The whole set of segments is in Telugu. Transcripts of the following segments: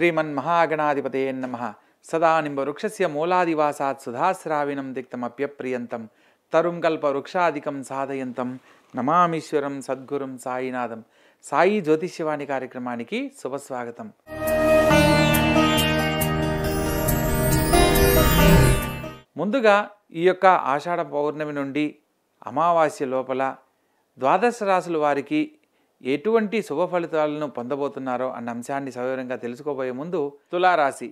శ్రీమన్మహాగణాధిపతే నమ వృక్ష మూలాదివాసాత్ సుధాశ్రావిణం దిక్తమప్యప్రియంతం తరుం వృక్షాదికం సాధయంతం నమామీశ్వరం సద్గురుం సాయినాథం సాయి జ్యోతిష్యవాణి కార్యక్రమానికి శుభస్వాగతం ముందుగా ఈ యొక్క ఆషాఢ పౌర్ణమి నుండి అమావాస్య లోపల ద్వాదశ రాశుల వారికి ఎటువంటి శుభ ఫలితాలను పొందబోతున్నారో అన్న అంశాన్ని సవివరంగా తెలుసుకోబోయే ముందు తులారాశి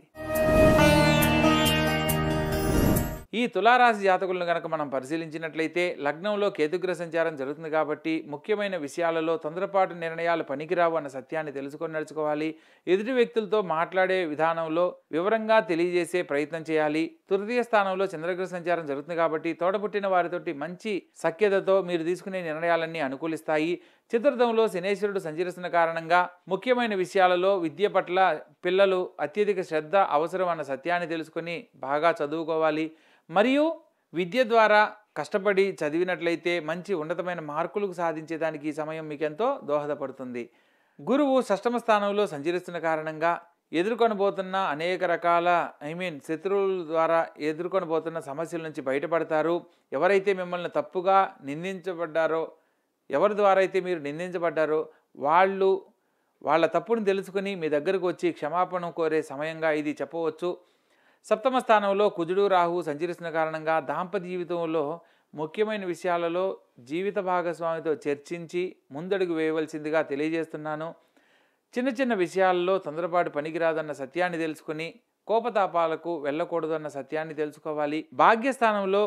ఈ తులారాశి జాతకులను కనుక మనం పరిశీలించినట్లయితే లగ్నంలో కేతుగ్ర సంచారం జరుగుతుంది కాబట్టి ముఖ్యమైన విషయాలలో తొందరపాటు నిర్ణయాలు పనికిరావు అన్న సత్యాన్ని తెలుసుకొని నడుచుకోవాలి ఎదుటి వ్యక్తులతో మాట్లాడే విధానంలో వివరంగా తెలియజేసే ప్రయత్నం చేయాలి తృతీయ స్థానంలో చంద్రగ్రహ సంచారం జరుగుతుంది కాబట్టి తోడబుట్టిన వారితోటి మంచి సఖ్యతతో మీరు తీసుకునే నిర్ణయాలన్నీ అనుకూలిస్తాయి చతుర్థంలో శనేశ్వరుడు సంచరిస్తున్న కారణంగా ముఖ్యమైన విషయాలలో విద్య పట్ల పిల్లలు అత్యధిక శ్రద్ధ అవసరం అన్న సత్యాన్ని తెలుసుకొని బాగా చదువుకోవాలి మరియు విద్య ద్వారా కష్టపడి చదివినట్లయితే మంచి ఉన్నతమైన మార్కులకు సాధించేదానికి ఈ సమయం మీకెంతో దోహదపడుతుంది గురువు షష్టమ స్థానంలో సంచరిస్తున్న కారణంగా ఎదుర్కొనబోతున్న అనేక రకాల ఐ మీన్ శత్రువుల ద్వారా ఎదుర్కొనబోతున్న సమస్యల నుంచి బయటపడతారు ఎవరైతే మిమ్మల్ని తప్పుగా నిందించబడ్డారో ఎవరి ద్వారా అయితే మీరు నిందించబడ్డారో వాళ్ళు వాళ్ళ తప్పును తెలుసుకుని మీ దగ్గరకు వచ్చి క్షమాపణ కోరే సమయంగా ఇది చెప్పవచ్చు సప్తమ స్థానంలో కుజుడు రాహు సంచరిస్తున్న కారణంగా దాంపత్య జీవితంలో ముఖ్యమైన విషయాలలో జీవిత భాగస్వామితో చర్చించి ముందడుగు వేయవలసిందిగా తెలియజేస్తున్నాను చిన్న చిన్న విషయాల్లో తొందరపాటు పనికిరాదన్న సత్యాన్ని తెలుసుకుని కోపతాపాలకు వెళ్ళకూడదన్న సత్యాన్ని తెలుసుకోవాలి భాగ్యస్థానంలో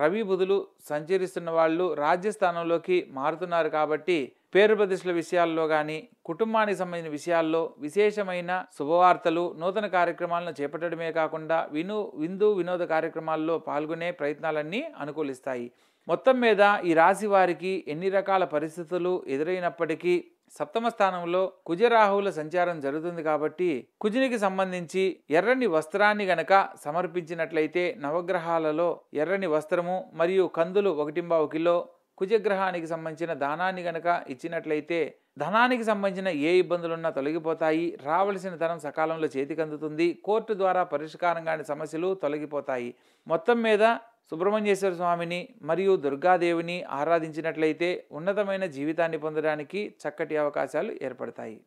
రవి బుధులు సంచరిస్తున్న వాళ్ళు రాజ్యస్థానంలోకి మారుతున్నారు కాబట్టి పేరు ప్రతిష్టల విషయాల్లో కానీ కుటుంబానికి సంబంధించిన విషయాల్లో విశేషమైన శుభవార్తలు నూతన కార్యక్రమాలను చేపట్టడమే కాకుండా విను విందు వినోద కార్యక్రమాల్లో పాల్గొనే ప్రయత్నాలన్నీ అనుకూలిస్తాయి మొత్తం మీద ఈ రాశి వారికి ఎన్ని రకాల పరిస్థితులు ఎదురైనప్పటికీ సప్తమ స్థానంలో కుజరాహువుల సంచారం జరుగుతుంది కాబట్టి కుజునికి సంబంధించి ఎర్రని వస్త్రాన్ని గనక సమర్పించినట్లయితే నవగ్రహాలలో ఎర్రని వస్త్రము మరియు కందులు ఒకటింబావు కిలో కుజగ్రహానికి సంబంధించిన దానాన్ని గనక ఇచ్చినట్లయితే ధనానికి సంబంధించిన ఏ ఇబ్బందులున్నా తొలగిపోతాయి రావలసిన ధనం సకాలంలో చేతికందుతుంది కోర్టు ద్వారా పరిష్కారం కాని సమస్యలు తొలగిపోతాయి మొత్తం మీద సుబ్రహ్మణ్యేశ్వర స్వామిని మరియు దుర్గాదేవిని ఆరాధించినట్లయితే ఉన్నతమైన జీవితాన్ని పొందడానికి చక్కటి అవకాశాలు ఏర్పడతాయి